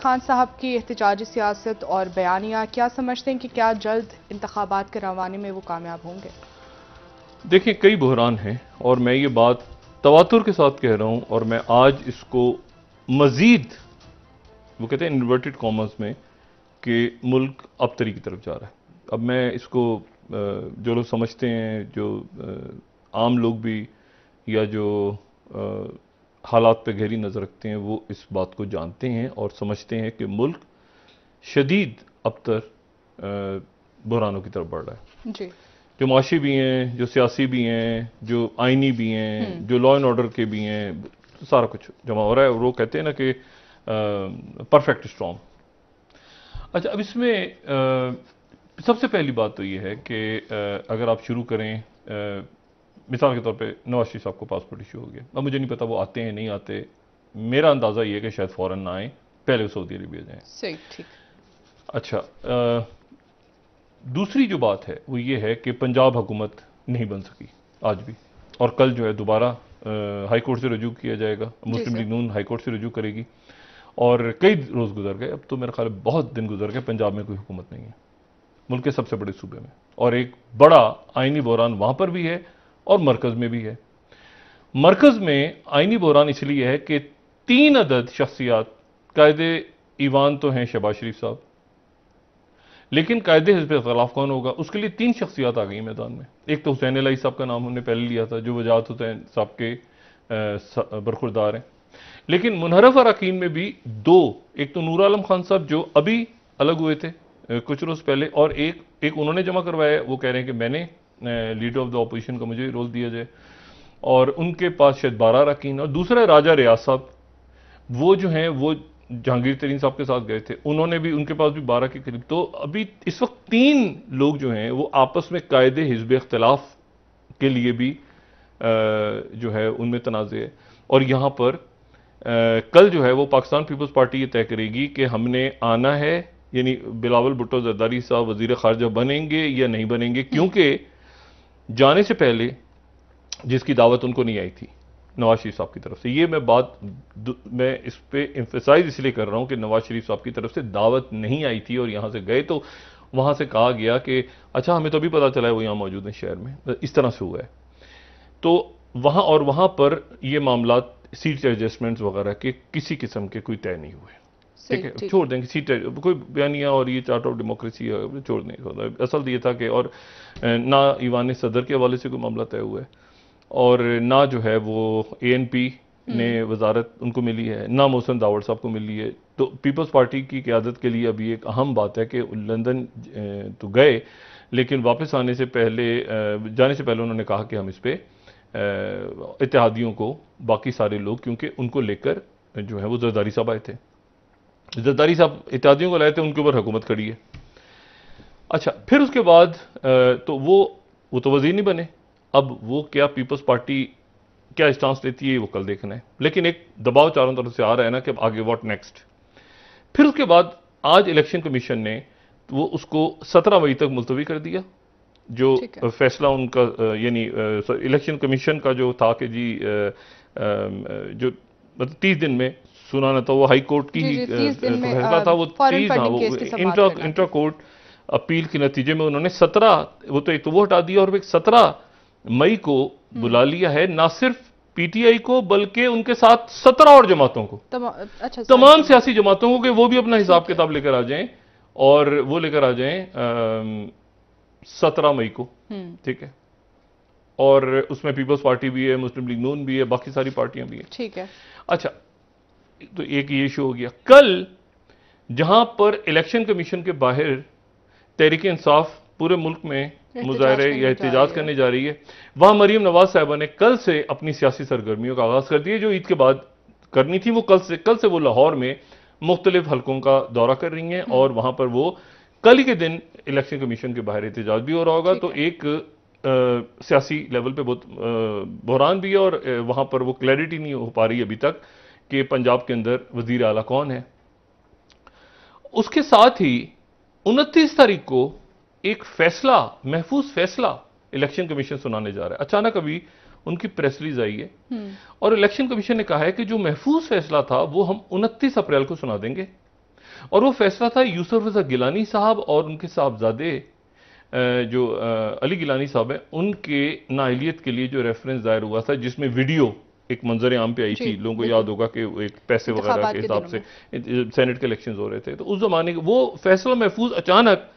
खान साहब की एहतजाजी सियासत और बयानिया क्या समझते हैं कि क्या जल्द इंतबात करवाने में वो कामयाब होंगे देखिए कई बहरान हैं और मैं ये बात तवातुर के साथ कह रहा हूँ और मैं आज इसको मज़ीद वो कहते हैं इन्वर्टेड कॉमर्स में कि मुल्क अब तरी की तरफ जा रहा है अब मैं इसको जो लोग समझते हैं जो आम लोग भी या जो हालात पर गहरी नज़र रखते हैं वो इस बात को जानते हैं और समझते हैं कि मुल्क शदीद अबतर बहरानों की तरफ बढ़ रहा है जी जो माशी भी हैं जो सियासी भी हैं जो आइनी भी हैं हम्म। जो लॉ एंड ऑर्डर के भी हैं सारा कुछ जमा हो रहा है वो कहते हैं ना कि परफेक्ट स्ट्रॉन्ग अच्छा अब इसमें आ, सबसे पहली बात तो ये है कि अगर आप शुरू करें आ, मिसाल के तौर पे नवाज शरीफ साहब को पासपोर्ट इशू हो गया अब मुझे नहीं पता वो आते हैं नहीं आते मेरा अंदाज़ा ये है कि शायद फ़ौर ना आए पहले सऊदी अरेबिया जाएँ ठीक अच्छा आ, दूसरी जो बात है वो ये है कि पंजाब हुकूमत नहीं बन सकी आज भी और कल जो है दोबारा हाई कोर्ट से रजू किया जाएगा मुस्लिम लीग नून हाई कोर्ट से रजू करेगी और कई रोज़ गुजर गए अब तो मेरा ख्याल बहुत दिन गुजर गए पंजाब में कोई हुकूमत नहीं है मुल्क के सबसे बड़े सूबे में और एक बड़ा आइनी बहरान वहां पर भी है और मरकज़ में भी है मरकज़ में आइनी बहरान इसलिए है कि तीन अदद शख्सियात कायद ईवान तो हैं शहबाज शरीफ साहब लेकिन कायद हिजब खिलाफ कौन होगा उसके लिए तीन शख्सियात आ गई मैदान में एक तो हुसैन अलाई साहब का नाम हमने पहले लिया था जो वजात हुसैन साहब के बरखुरदार हैं लेकिन मुनहरफ अरकान में भी दो एक तो नूर आलम खान साहब जो अभी अलग हुए थे कुछ रोज़ पहले और एक एक उन्होंने जमा करवाया वो कह रहे हैं कि मैंने लीडर ऑफ द अपोजिशन का मुझे रोल दिया जाए और उनके पास शायद बारह रकीन और दूसरा राजा रियाज साहब वो जो हैं वो जहांगीर तरीन साहब के साथ गए थे उन्होंने भी उनके पास भी बारह के करीब तो अभी इस वक्त तीन लोग जो हैं वो आपस में कायद हिजब इख्तलाफ के लिए भी आ, जो है उनमें तनाज़ है और यहाँ पर आ, कल जो है वो पाकिस्तान पीपल्स पार्टी ये तय करेगी कि हमने आना है यानी बिलावल भुट्टो जरदारी साहब वजीर खारजा बनेंगे या नहीं बनेंगे क्योंकि जाने से पहले जिसकी दावत उनको नहीं आई थी नवाज शरीफ साहब की तरफ से ये मैं बात मैं इस पर इम्फेसाइज इसलिए कर रहा हूँ कि नवाज शरीफ साहब की तरफ से दावत नहीं आई थी और यहाँ से गए तो वहाँ से कहा गया कि अच्छा हमें तो अभी पता चला है वो यहाँ मौजूद हैं शहर में तो इस तरह से हुआ है तो वहाँ और वहाँ पर ये मामला सीट एडजस्टमेंट्स वगैरह के किसी किस्म के कोई तय नहीं हुए ठीक है छोड़ देंगे सीट कोई बयानिया और ये चार्ट ऑफ डेमोक्रेसी है छोड़ देंगे असल ये था कि और ना ईवान सदर के हवाले से कोई मामला तय हुआ है और ना जो है वो ए एन पी ने वजारत उनको मिली है ना मोहसन दावड़ साहब को मिली है तो पीपल्स पार्टी की क्यादत के लिए अभी एक अहम बात है कि लंदन तो गए लेकिन वापस आने से पहले जाने से पहले उन्होंने कहा कि हम इस पर इतिहादियों को बाकी सारे लोग क्योंकि उनको लेकर जो है वो जरदारी साहब आए थे जरदारी साहब इत्यादियों को लाए थे उनके ऊपर हुकूमत खड़ी है अच्छा फिर उसके बाद तो वो वो तो वजीर नहीं बने अब वो क्या पीपल्स पार्टी क्या स्टांस लेती है वो कल देखना है लेकिन एक दबाव चारों तरफ से आ रहा है ना कि आगे वॉट नेक्स्ट फिर उसके बाद आज इलेक्शन कमीशन ने वो उसको सत्रह मई तक मुलतवी कर दिया जो फैसला उनका यानी इलेक्शन कमीशन का जो था कि जी जो मतलब तीस दिन में सुनाना था वो हाई कोर्ट की ही फैसला था वो तीस था हाँ, वो इंटर इंटर कोर्ट अपील के नतीजे में उन्होंने सत्रह वो तो एक तो वो हटा दिया और एक सत्रह मई को हम्म। बुला लिया है ना सिर्फ पीटीआई को बल्कि उनके साथ सत्रह और जमातों को अच्छा, तमाम सियासी जमातों को कि वो भी अपना हिसाब किताब लेकर आ जाएं और वो लेकर आ जाएं सत्रह मई को हम्म। ठीक है और उसमें पीपल्स पार्टी भी है मुस्लिम लीग नून भी है बाकी सारी पार्टियां भी है ठीक है अच्छा तो एक ये इशू हो गया कल जहां पर इलेक्शन कमीशन के बाहर तहरीक इंसाफ पूरे मुल्क में मुजाहरे या एहतजाज करने जा रही है वहां मरीम नवाज साहबा ने कल से अपनी सियासी सरगर्मियों का आगाज कर दिया जो ईद के बाद करनी थी वो कल से कल से वो लाहौर में मुख्तलिफ हलकों का दौरा कर रही हैं हम्म। और वहां पर वो कल ही के दिन इलेक्शन कमीशन के बाहर एहतजाज भी हो रहा होगा तो एक सियासी लेवल पे बहुत बहरान भी है और वहां पर वो क्लैरिटी नहीं हो पा रही अभी तक कि पंजाब के अंदर वजीर आला कौन है उसके साथ ही उनतीस तारीख को एक फैसला महफूज फैसला इलेक्शन कमीशन सुनाने जा रहा है अचानक अभी उनकी प्रेस रिलीज आई है हम्म। और इलेक्शन कमीशन ने कहा है कि जो महफूज फैसला था वो हम उनतीस अप्रैल को सुना देंगे और वो फैसला था यूसुफ रजा गिलानी साहब और उनके साहबजादे जो अली गिलानी साहब हैं उनके नाहलीत के लिए जो रेफरेंस दायर हुआ था जिसमें वीडियो एक मंजर आम पे आई थी लोगों को याद होगा कि एक पैसे वगैरह के हिसाब से सेनेट के इलेक्शन हो रहे थे तो उस जमाने वो फैसला महफूज अचानक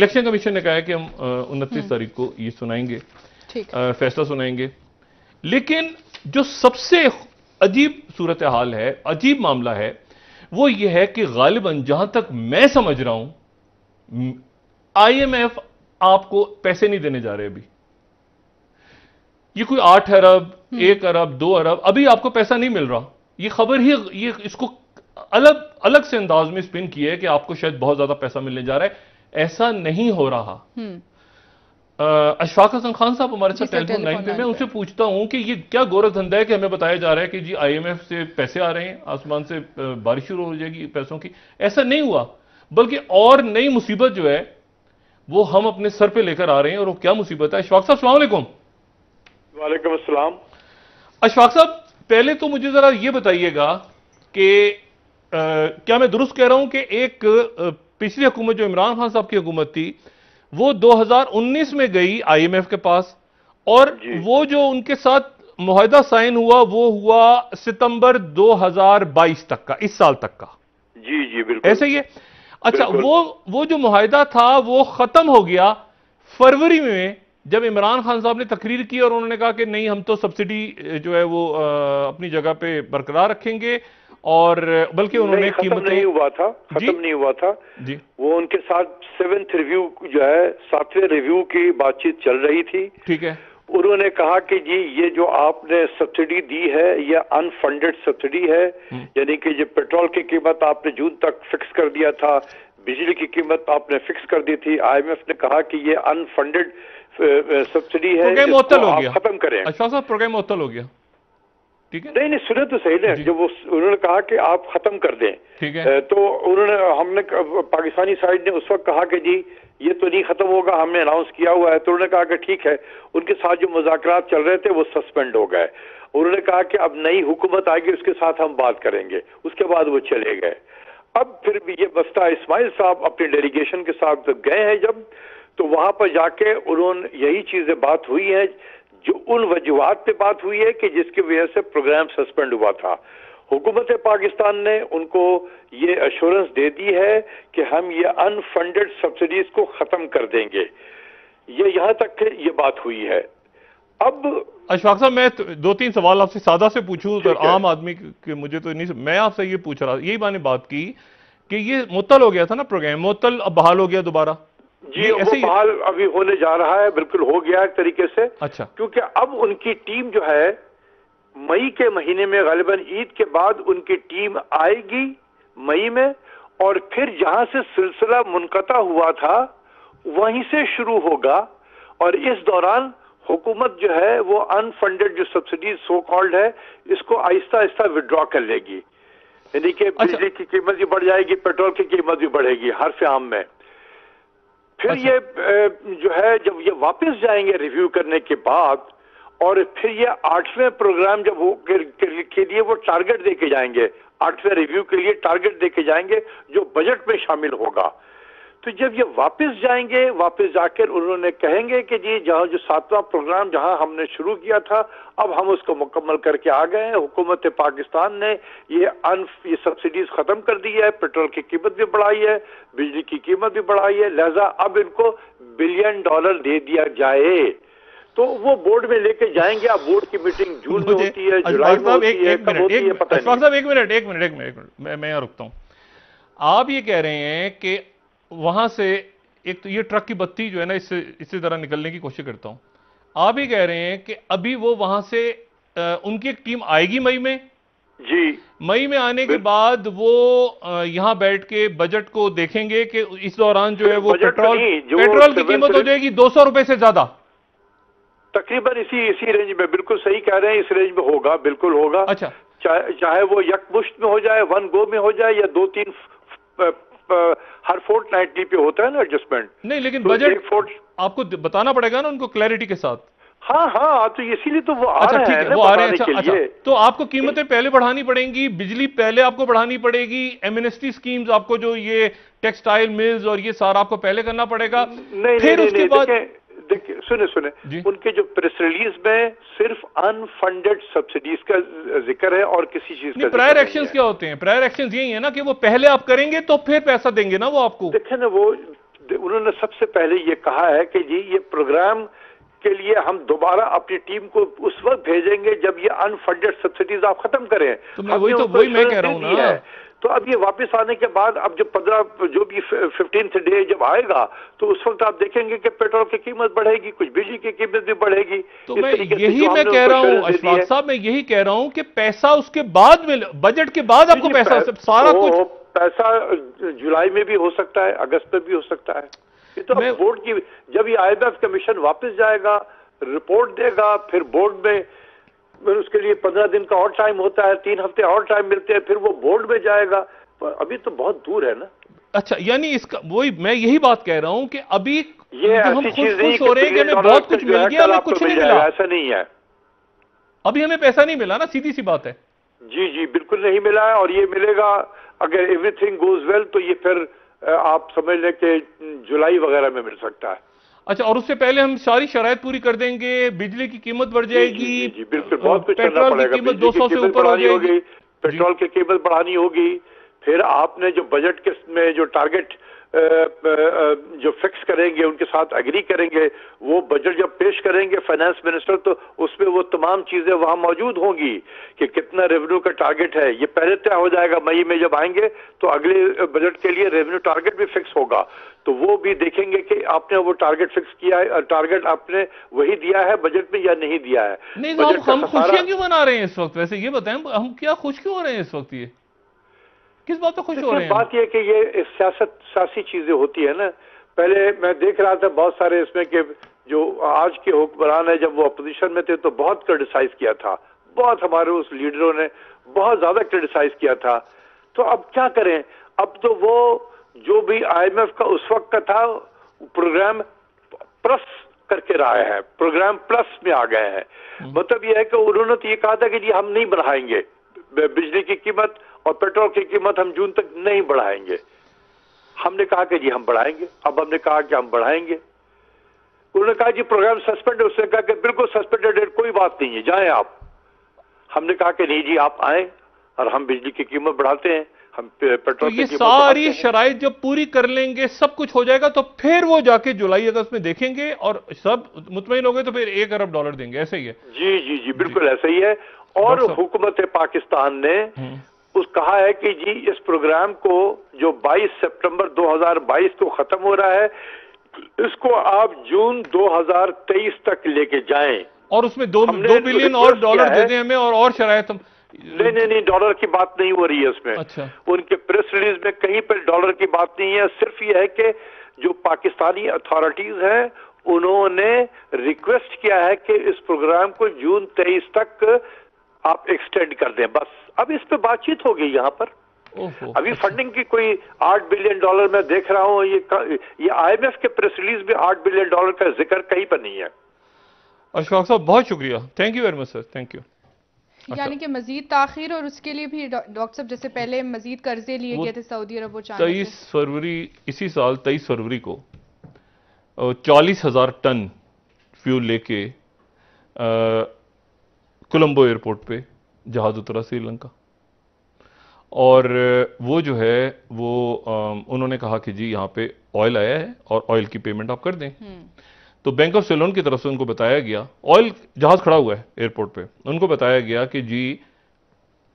इलेक्शन कमीशन ने कहा है कि हम उनतीस हम्म। तारीख को ये सुनाएंगे आ, फैसला सुनाएंगे लेकिन जो सबसे अजीब सूरत हाल है अजीब मामला है वो ये है कि गालिबन जहां तक मैं समझ रहा हूं आईएमएफ आपको पैसे नहीं देने जा रहे अभी ये कोई आठ अरब हम्म। एक अरब दो अरब अभी आपको पैसा नहीं मिल रहा ये खबर ही ये इसको अलग अलग से अंदाज में स्पिन किया है कि आपको शायद बहुत ज्यादा पैसा मिलने जा रहा है ऐसा नहीं हो रहा हम्म। अशफाक हसन खान साहब हमारे साथ टेलीफोन लाइन पे मैं उनसे पूछता हूं कि ये क्या गोरख धंधा है कि हमें बताया जा रहा है कि जी आईएमएफ से पैसे आ रहे हैं आसमान से बारिश शुरू हो जाएगी पैसों की ऐसा नहीं हुआ बल्कि और नई मुसीबत जो है वो हम अपने सर पे लेकर आ रहे हैं और वो क्या मुसीबत है अशफाक साहब सलामकुम वालेकुम अस्सलाम अशफाक साहब पहले तो मुझे जरा ये बताइएगा कि क्या मैं दुरुस्त कह रहा हूं कि एक पिछली हुकूमत जो इमरान खान साहब की हुकूमत थी वो 2019 में गई आईएमएफ के पास और वो जो उनके साथ माहिदा साइन हुआ वो हुआ सितंबर 2022 तक का इस साल तक का जी जी बिल्कुल ऐसे ही है अच्छा वो वो जो माहिदा था वो खत्म हो गया फरवरी में जब इमरान खान साहब ने तकरीर की और उन्होंने कहा कि नहीं हम तो सब्सिडी जो है वो अपनी जगह पे बरकरार रखेंगे और बल्कि उन्होंने खत्म नहीं हुआ था खत्म नहीं हुआ था जी वो उनके साथ सेवेंथ रिव्यू जो है सातवें रिव्यू की बातचीत चल रही थी ठीक है उन्होंने कहा कि जी ये जो आपने सब्सिडी दी है ये अनफंडेड सब्सिडी है हम्म। यानी कि जो पेट्रोल की कीमत आपने जून तक फिक्स कर दिया था बिजली की कीमत आपने फिक्स कर दी थी आईएमएफ ने कहा कि ये अनफंडेड सब्सिडी है प्रोग्राम हो गया खत्म करें अच्छा, साहब प्रोग्राम हो गया ठीक है नहीं नहीं सुने तो सही है जब वो उन्होंने कहा कि आप खत्म कर दें ठीक है तो उन्होंने हमने पाकिस्तानी साइड ने उस वक्त कहा कि जी ये तो नहीं खत्म होगा हमने अनाउंस किया हुआ है तो उन्होंने कहा कि ठीक है उनके साथ जो मुजाकर चल रहे थे वो सस्पेंड हो गए उन्होंने कहा कि अब नई हुकूमत आएगी उसके साथ हम बात करेंगे उसके बाद वो चले गए अब फिर भी ये बस्ता इस्माइल साहब अपने डेलीगेशन के साथ गए हैं जब तो वहां पर जाके उन्होंने यही चीजें बात हुई है जो उन वजूहत पे बात हुई है कि जिसकी वजह से प्रोग्राम सस्पेंड हुआ था हुकूमत पाकिस्तान ने उनको ये एश्योरेंस दे दी है कि हम ये अनफंडेड सब्सिडीज को खत्म कर देंगे ये यहां तक ये बात हुई है अब अशफाक साहब मैं तो दो तीन सवाल आपसे सादा से पूछूं तो आम आदमी के मुझे तो नहीं मैं आपसे ये पूछ रहा यही मैंने बात की कि ये मुतल हो गया था ना प्रोग्राम मुतल अब बहाल हो गया दोबारा जी वो बहाल अभी होने जा रहा है बिल्कुल हो गया एक तरीके से अच्छा क्योंकि अब उनकी टीम जो है मई के महीने में गालिबन ईद के बाद उनकी टीम आएगी मई में और फिर जहां से सिलसिला मुनकता हुआ था वहीं से शुरू होगा और इस दौरान हुकूमत जो है वो अनफंडेड जो सब्सिडी सो कॉल्ड है इसको आहिस्ता आहिस्ता विड्रॉ कर लेगी यानी कि अच्छा। बिजली की कीमत भी बढ़ जाएगी पेट्रोल की कीमत भी बढ़ेगी हर आम में फिर अच्छा। ये जो है जब ये वापस जाएंगे रिव्यू करने के बाद और फिर ये आठवें प्रोग्राम जब वो के, के, के लिए वो टारगेट देके जाएंगे आठवें रिव्यू के लिए टारगेट देके जाएंगे जो बजट में शामिल होगा तो जब ये वापस जाएंगे वापस जाकर उन्होंने कहेंगे कि जी जहाँ जो सातवां प्रोग्राम जहाँ हमने शुरू किया था अब हम उसको मुकम्मल करके आ गए हैं हुकूमत पाकिस्तान ने ये अन ये सब्सिडीज ख़त्म कर दी है पेट्रोल की कीमत भी बढ़ाई है बिजली की कीमत भी बढ़ाई है लिहाजा अब इनको बिलियन डॉलर दे दिया जाए तो वो बोर्ड में लेके जाएंगे आप बोर्ड की मीटिंग जून में होती है जुलाई में होती है कब होती है पता नहीं एक मिनट एक मिनट एक मिनट मैं यहाँ रुकता हूँ आप ये कह रहे हैं कि वहां से एक तो ये ट्रक की बत्ती जो है ना इससे इसी तरह निकलने की कोशिश करता हूं आप ही कह रहे हैं कि अभी वो वहां से आ, उनकी एक टीम आएगी मई में जी मई में आने के बाद वो यहाँ बैठ के बजट को देखेंगे कि इस दौरान जो है वो पेट्रोल पेट्रोल की कीमत हो जाएगी दो सौ रुपए से ज्यादा तकरीबन इसी इसी रेंज में बिल्कुल सही कह रहे हैं इस रेंज में होगा बिल्कुल होगा अच्छा चाहे चाहे वो यकमुश्त में हो जाए वन गो में हो जाए या दो तीन हर फोर्ट नाइटली पे होता है ना एडजस्टमेंट नहीं लेकिन तो बजट फोर्ट आपको बताना पड़ेगा ना उनको क्लैरिटी के साथ हाँ हाँ तो इसीलिए तो वो आ अच्छा, रहे हैं वो आ रहे हैं अच्छा, अच्छा, तो आपको कीमतें पहले बढ़ानी पड़ेंगी बिजली पहले आपको बढ़ानी पड़ेगी एमएनएसटी स्कीम्स आपको जो ये टेक्सटाइल मिल्स और ये सारा आपको पहले करना पड़ेगा नहीं, फिर नहीं, उसके नहीं, बाद देखिए सुने सुने उनके जो प्रेस रिलीज में सिर्फ अनफंडेड सब्सिडीज का जिक्र है और किसी चीज का प्रायर एक्शन क्या होते हैं प्रायर एक्शन यही है ना कि वो पहले आप करेंगे तो फिर पैसा देंगे ना वो आपको देखे ना वो उन्होंने सबसे पहले ये कहा है कि जी ये प्रोग्राम के लिए हम दोबारा अपनी टीम को उस वक्त भेजेंगे जब ये अनफंडेड सब्सिडीज आप खत्म करें तो मैं वही तो वही मैं कह रहा हूं ना तो अब ये वापस आने के बाद अब जो पंद्रह जो भी फिफ्टीन डे जब आएगा तो उस वक्त आप देखेंगे कि पेट्रोल की कीमत बढ़ेगी कुछ बिजली की कीमत भी बढ़ेगी तो मैं यही मैं कह रहा हूँ साहब मैं यही कह रहा हूँ कि पैसा उसके बाद में बजट के बाद आपको पैसा सारा कुछ पैसा जुलाई में भी हो सकता है अगस्त में भी हो सकता है ये तो बोर्ड की जब ये आई कमीशन वापस जाएगा रिपोर्ट देगा फिर बोर्ड में फिर उसके लिए पंद्रह दिन का और टाइम होता है तीन हफ्ते और टाइम मिलते हैं फिर वो बोर्ड में जाएगा पर अभी तो बहुत दूर है ना अच्छा यानी इसका वही मैं यही बात कह रहा हूँ कि अभी ये हम खुश खुश हो रहे हैं बहुत कुछ मिल गया हमें कुछ नहीं मिला ऐसा नहीं है अभी हमें पैसा नहीं मिला ना सीधी सी बात है जी जी बिल्कुल नहीं मिला है और ये मिलेगा अगर एवरीथिंग गोज वेल तो ये फिर आप समझ लें कि जुलाई वगैरह में मिल सकता है अच्छा और उससे पहले हम सारी शराय पूरी कर देंगे बिजली की कीमत बढ़ जाएगी बिल्कुल बहुत कुछ करना पड़ेगा कीमत दो सौ ऐसी ऊपर पेट्रोल की कीमत बढ़ानी होगी फिर आपने जो बजट के में जो टारगेट जो फिक्स करेंगे उनके साथ एग्री करेंगे वो बजट जब पेश करेंगे फाइनेंस मिनिस्टर तो उसमें वो तमाम चीज़ें वहां मौजूद होंगी कि कितना रेवेन्यू का टारगेट है ये पहले तय हो जाएगा मई में जब आएंगे तो अगले बजट के लिए रेवेन्यू टारगेट भी फिक्स होगा तो वो भी देखेंगे कि आपने वो टारगेट फिक्स किया है टारगेट आपने वही दिया है बजट में या नहीं दिया है नहीं तो हम क्यों मना रहे हैं इस वक्त वैसे ये बताएं हम क्या खुश क्यों हो रहे हैं इस वक्त ये किस बात पे खुश हो रहे हैं बात यह कि ये सियासत सियासी चीजें होती है ना पहले मैं देख रहा था बहुत सारे इसमें के जो आज के हुक्मरान है जब वो अपोजिशन में थे तो बहुत क्रिटिसाइज किया था बहुत हमारे उस लीडरों ने बहुत ज्यादा क्रिटिसाइज किया था तो अब क्या करें अब तो वो जो भी आईएमएफ का उस वक्त का था प्रोग्राम प्लस करके रहा है प्रोग्राम प्लस में आ गए हैं हम्म। मतलब यह है कि उन्होंने तो ये कहा था कि जी हम नहीं बढ़ाएंगे बिजली की कीमत और पेट्रोल की कीमत हम जून तक नहीं बढ़ाएंगे हमने कहा कि जी हम बढ़ाएंगे अब हमने कहा कि हम बढ़ाएंगे उन्होंने कहा जी प्रोग्राम सस्पेंड उसने कहा कि बिल्कुल सस्पेंडेड कोई बात नहीं है जाए आप हमने कहा कि नहीं जी आप आए और हम बिजली की कीमत बढ़ाते हैं हम तो पेट्रोल तो ये सारी शराइ जब पूरी कर लेंगे सब कुछ हो जाएगा तो फिर वो जाके जुलाई अगस्त में देखेंगे और सब मुतमिन हो गए तो फिर एक अरब डॉलर देंगे ऐसे ही है जी जी जी बिल्कुल ऐसे ही है और हुकूमत पाकिस्तान ने हम्म। उस कहा है कि जी इस प्रोग्राम को जो 22 सितंबर 2022 को खत्म हो रहा है इसको आप जून 2023 तक लेके जाएं और उसमें दो दो बिलियन और डॉलर दे दें हमें और और शराय हम नहीं नहीं नहीं डॉलर की बात नहीं हो रही है उसमें अच्छा। उनके प्रेस रिलीज में कहीं पर डॉलर की बात नहीं है सिर्फ ये है कि जो पाकिस्तानी अथॉरिटीज हैं उन्होंने रिक्वेस्ट किया है कि इस प्रोग्राम को जून तेईस तक आप एक्सटेंड कर दें बस अब इस पे बातचीत हो गई यहाँ पर अभी अच्छा। फंडिंग की कोई आठ बिलियन डॉलर मैं देख रहा हूँ ये ये आईएमएफ के प्रेस रिलीज में आठ बिलियन डॉलर का जिक्र कहीं पर नहीं है अशोक साहब बहुत शुक्रिया thank you very much sir thank you यानी अच्छा। कि मजीद ताखिर और उसके लिए भी डॉक्टर साहब जैसे पहले मजीद कर्जे लिए गए थे सऊदी अरब और तेईस फरवरी इसी साल तेईस फरवरी को चालीस हजार टन फ्यूल लेके कोलंबो एयरपोर्ट पे जहाज़ उतरा श्रीलंका और वो जो है वो आ, उन्होंने कहा कि जी यहाँ पे ऑयल आया है और ऑयल की पेमेंट आप कर दें हम्म। तो बैंक ऑफ सेलोन की तरफ से उनको बताया गया ऑयल जहाज खड़ा हुआ है एयरपोर्ट पे उनको बताया गया कि जी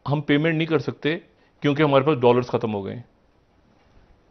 हम पेमेंट नहीं कर सकते क्योंकि हमारे पास डॉलर्स खत्म हो गए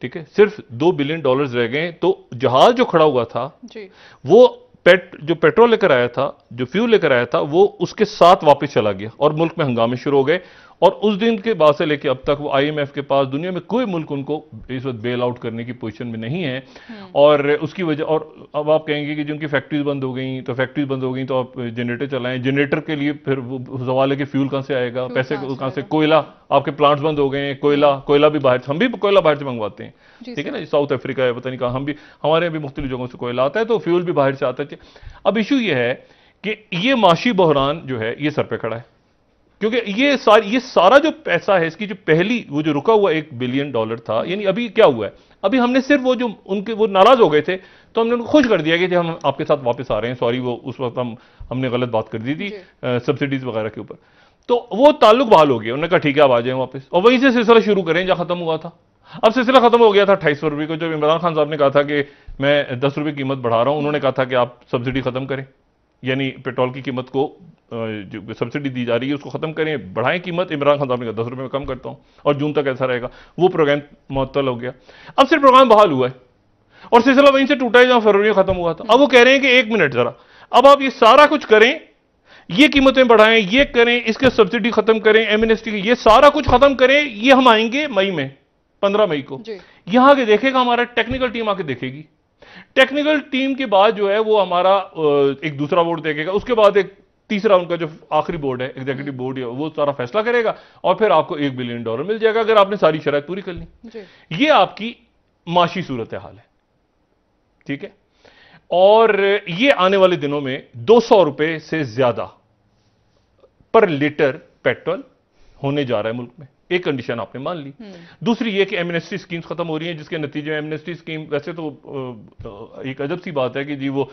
ठीक है सिर्फ दो बिलियन डॉलर्स रह गए तो जहाज जो खड़ा हुआ था जी। वो पेट जो पेट्रोल लेकर आया था जो फ्यूल लेकर आया था वो उसके साथ वापस चला गया और मुल्क में हंगामे शुरू हो गए और उस दिन के बाद से लेकर अब तक वो आईएमएफ के पास दुनिया में कोई मुल्क उनको इस वक्त बेल आउट करने की पोजीशन में नहीं है हम्म। और उसकी वजह और अब आप कहेंगे कि जिनकी फैक्ट्रीज बंद हो गई तो फैक्ट्रीज बंद हो गई तो आप जनरेटर चलाएं जनरेटर के लिए फिर वो सवाल है कि फ्यूल कहाँ से आएगा पैसे कहाँ से कोयला आपके प्लांट्स बंद हो गए हैं कोयला हम्म। कोयला भी बाहर हम भी कोयला बाहर से मंगवाते हैं ठीक है ना साउथ अफ्रीका है पता नहीं कहाँ हम भी हमारे भी मुख्तलि जगहों से कोयला आता है तो फ्यूल भी बाहर से आता है अब इशू यह है कि ये माशी बहरान जो है ये सर पे खड़ा है क्योंकि ये सारी ये सारा जो पैसा है इसकी जो पहली वो जो रुका हुआ एक बिलियन डॉलर था यानी अभी क्या हुआ है अभी हमने सिर्फ वो जो उनके वो नाराज हो गए थे तो हमने उनको खुश कर दिया कि हम आपके साथ वापस आ रहे हैं सॉरी वो उस वक्त हम हमने गलत बात कर दी थी सब्सिडीज वगैरह के ऊपर तो वो ताल्लुक बहाल हो गया उन्होंने कहा ठीक है आप आ जाए वापस और वहीं से सिलसिला शुरू करें जहां खत्म हुआ था अब सिलसिला खत्म हो गया था अठाईस सौ रुपये को जब इमरान खान साहब ने कहा था कि मैं दस रुपये कीमत बढ़ा रहा हूं उन्होंने कहा था कि आप सब्सिडी खत्म करें यानी पेट्रोल की कीमत को जो सब्सिडी दी जा रही है उसको ख़त्म करें बढ़ाएं कीमत इमरान खान साहब ने कहा दस रुपये में कम करता हूं और जून तक ऐसा रहेगा वो प्रोग्राम मअतल हो गया अब सिर्फ प्रोग्राम बहाल हुआ है और सिलसिला वहीं से टूटा है जहां फरवरी में ख़त्म हुआ था अब वो कह रहे हैं कि एक मिनट ज़रा अब आप ये सारा कुछ करें ये कीमतें बढ़ाएं ये करें इसके सब्सिडी ख़त्म करें एम ये सारा कुछ ख़त्म करें ये हम आएंगे मई में पंद्रह मई को यहां के देखेगा हमारा टेक्निकल टीम आके देखेगी टेक्निकल टीम के बाद जो है वो हमारा एक दूसरा वोट देखेगा उसके बाद एक तीसरा उनका जो आखिरी बोर्ड है एग्जीक्यूटिव बोर्ड है वो सारा फैसला करेगा और फिर आपको एक बिलियन डॉलर मिल जाएगा अगर आपने सारी शराय पूरी कर ली ये आपकी माशी सूरत हाल है ठीक है और ये आने वाले दिनों में दो सौ रुपए से ज्यादा पर लीटर पेट्रोल होने जा रहा है मुल्क में एक कंडीशन आपने मान ली हम्म। दूसरी ये कि एमनेस्टी स्कीम्स खत्म हो रही हैं जिसके नतीजे में एमनेस्टी स्कीम वैसे तो एक अजब सी बात है कि जी वो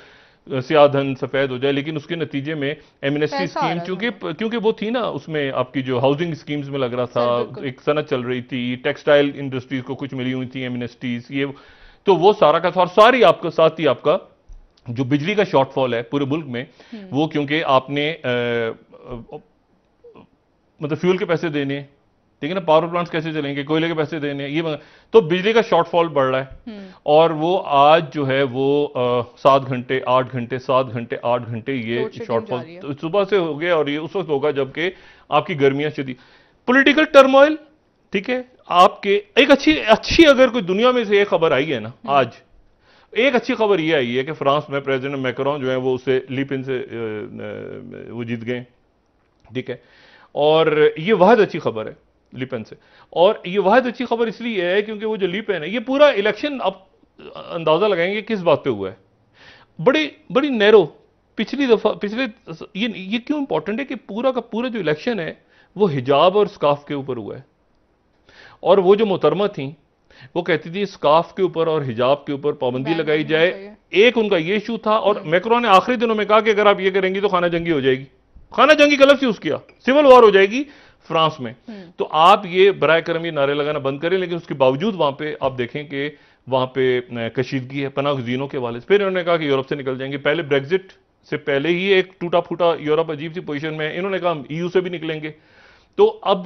सियाह धन सफ़ेद हो जाए लेकिन उसके नतीजे में एमनेस्टी स्कीम क्योंकि क्योंकि वो थी ना उसमें आपकी जो हाउसिंग स्कीम्स में लग रहा था एक सनत चल रही थी टेक्सटाइल इंडस्ट्रीज को कुछ मिली हुई थी एमनेस्टीज ये तो वो सारा का और सारी आपका साथ ही आपका जो बिजली का शॉर्टफॉल है पूरे मुल्क में हम्म। वो क्योंकि आपने मतलब फ्यूल के पैसे देने ठीक है ना पावर प्लांट्स कैसे चलेंगे कोयले के पैसे देने ये तो बिजली का शॉर्टफॉल बढ़ रहा है हम्म। और वो आज जो है वो सात घंटे आठ घंटे सात घंटे आठ घंटे ये शॉर्टफॉल तो सुबह से हो गया और ये उस वक्त होगा जबकि आपकी गर्मियां चली पोलिटिकल टर्मोइल ठीक है आपके एक अच्छी अच्छी अगर कोई दुनिया में से एक खबर आई है ना हम्म। आज एक अच्छी खबर ये आई है कि फ्रांस में प्रेसिडेंट मैक्रॉन जो है वो उसे लिपिन से वो जीत गए ठीक है और ये बहुत अच्छी खबर है लिपन से और ये वाहद अच्छी खबर इसलिए है क्योंकि वो जो लिपन है ये पूरा इलेक्शन आप अंदाज़ा लगाएंगे किस बात पे हुआ है बड़ी बड़ी नैरो पिछली दफ़ा पिछले ये ये क्यों इंपॉर्टेंट है कि पूरा का पूरा जो इलेक्शन है वो हिजाब और स्काफ के ऊपर हुआ है और वो जो मोहतरमा थी वो कहती थी स्काफ के ऊपर और हिजाब के ऊपर पाबंदी लगाई जाए एक उनका ये इशू था और मैक्रो ने आखिरी दिनों में कहा कि अगर आप ये करेंगी तो खाना जंगी हो जाएगी खाना जंगी गलत यूज किया सिविल वॉर हो जाएगी फ्रांस में हम्म। तो आप ये बरए करम ये नारे लगाना बंद करें लेकिन उसके बावजूद वहां पर आप देखें कि वहां पे कशीदगी है पना गजीनों के वाले फिर उन्होंने कहा कि यूरोप से निकल जाएंगे पहले ब्रेग्जिट से पहले ही एक टूटा फूटा यूरोप अजीब सी पोजिशन में इन्होंने कहा हम यू से भी निकलेंगे तो अब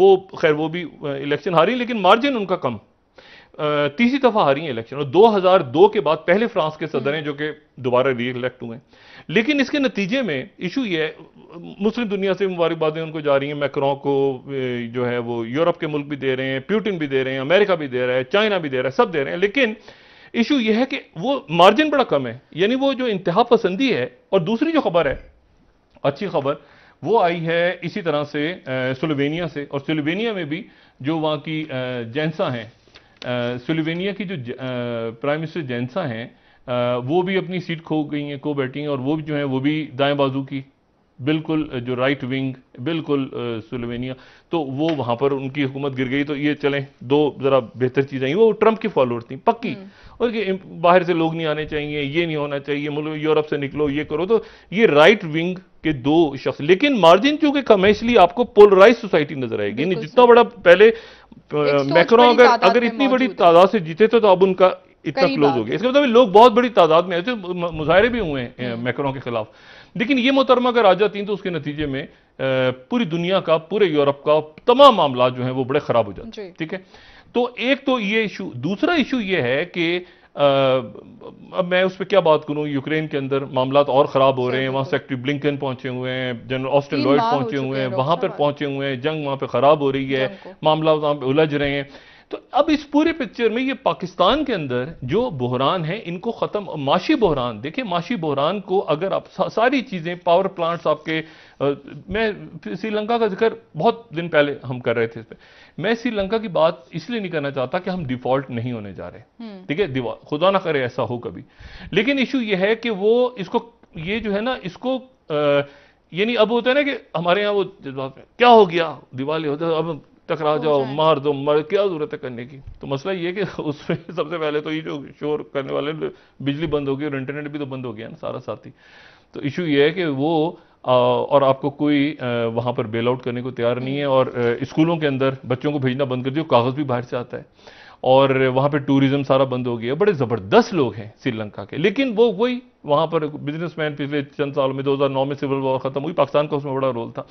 वो खैर वो भी इलेक्शन हारी लेकिन मार्जिन उनका कम तीसरी दफा हारी हैं इलेक्शन और 2002 के बाद पहले फ्रांस के सदर हैं हम्म। जो कि दोबारा री इलेक्ट हुए लेकिन इसके नतीजे में इशू ये मुस्लिम दुनिया से मुबारकबादें उनको जा रही हैं मैक्रों को जो है वो यूरोप के मुल्क भी दे रहे हैं प्यूटिन भी दे रहे हैं अमेरिका भी दे रहा है चाइना भी दे रहा है सब दे रहे हैं लेकिन इशू यह है कि वो मार्जिन बड़ा कम है यानी वो जो इंतहा पसंदी है और दूसरी जो खबर है अच्छी खबर वो आई है इसी तरह से सुलवेनिया से और सुलवेनिया में भी जो वहाँ की जैनसा हैं सोलिवेनिया की जो प्राइम मिनिस्टर जैनसा हैं वो भी अपनी सीट खो गई हैं को बैठी हैं और वो भी जो है वो भी दाएं बाजू की बिल्कुल जो राइट विंग बिल्कुल सोलोवेनिया तो वो वहाँ पर उनकी हुकूमत गिर गई तो ये चलें दो ज़रा बेहतर चीज़ें आई वो ट्रंप की फॉलोअर थी पक्की हम्म। और कि बाहर से लोग नहीं आने चाहिए ये नहीं होना चाहिए मुल्क यूरोप से निकलो ये करो तो ये राइट विंग के दो शख्स लेकिन मार्जिन चूंकि कम है इसलिए आपको पोलराइज सोसाइटी नजर आएगी जितना बड़ा पहले मैक्रोन अगर अगर इतनी बड़ी तादाद से जीते थे तो, तो अब उनका इतना क्लोज हो गया इसके मतलब लोग बहुत बड़ी तादाद में आए थे मुजाहरे भी हुए हैं मैक्रोन हम्म। के खिलाफ लेकिन ये मोहतरमा अगर आ जाती तो उसके नतीजे में पूरी दुनिया का पूरे यूरोप का तमाम मामला जो है वो बड़े खराब हो जाते ठीक है तो एक तो ये इशू दूसरा इशू ये है कि अब मैं उस पर क्या बात करूं यूक्रेन के अंदर मामला और ख़राब हो रहे हैं वहाँ सेक्रेटरी ब्लिंकन पहुंचे हुए हैं जनरल ऑस्टिन लॉयड पहुंचे हुए हैं वहाँ पर पहुंचे हुए हैं जंग वहाँ पर ख़राब हो रही है मामला वहाँ पर उलझ रहे हैं तो अब इस पूरे पिक्चर में ये पाकिस्तान के अंदर जो बहरान है इनको ख़त्म माशी बहरान देखिए माशी बहरान को अगर आप सारी चीज़ें पावर प्लांट्स आपके मैं श्रीलंका का जिक्र बहुत दिन पहले हम कर रहे थे इस पर मैं श्रीलंका की बात इसलिए नहीं करना चाहता कि हम डिफॉल्ट नहीं होने जा रहे हम्म। ठीक है खुदा ना करे ऐसा हो कभी लेकिन इशू यह है कि वो इसको ये जो है ना इसको ये नहीं अब होता है ना कि हमारे यहाँ वो जज्बात में क्या हो गया दिवाली होता तो अब टकरा जाओ मार दो मर क्या जरूरत है करने की तो मसला ये कि उसमें सबसे पहले तो ये जो शोर करने वाले बिजली बंद हो गई और इंटरनेट भी तो बंद हो गया ना सारा साथी तो इशू ये है कि वो और आपको कोई वहाँ पर बेल आउट करने को तैयार नहीं है और स्कूलों के अंदर बच्चों को भेजना बंद कर दिया कागज़ भी बाहर से आता है और वहाँ पे टूरिज्म सारा बंद हो गया बड़े ज़बरदस्त लोग हैं श्रीलंका के लेकिन वो वही वहाँ पर बिजनेसमैन पिछले चंद सालों में 2009 में सिविल वॉर ख़त्म हुई पाकिस्तान का उसमें बड़ा रोल था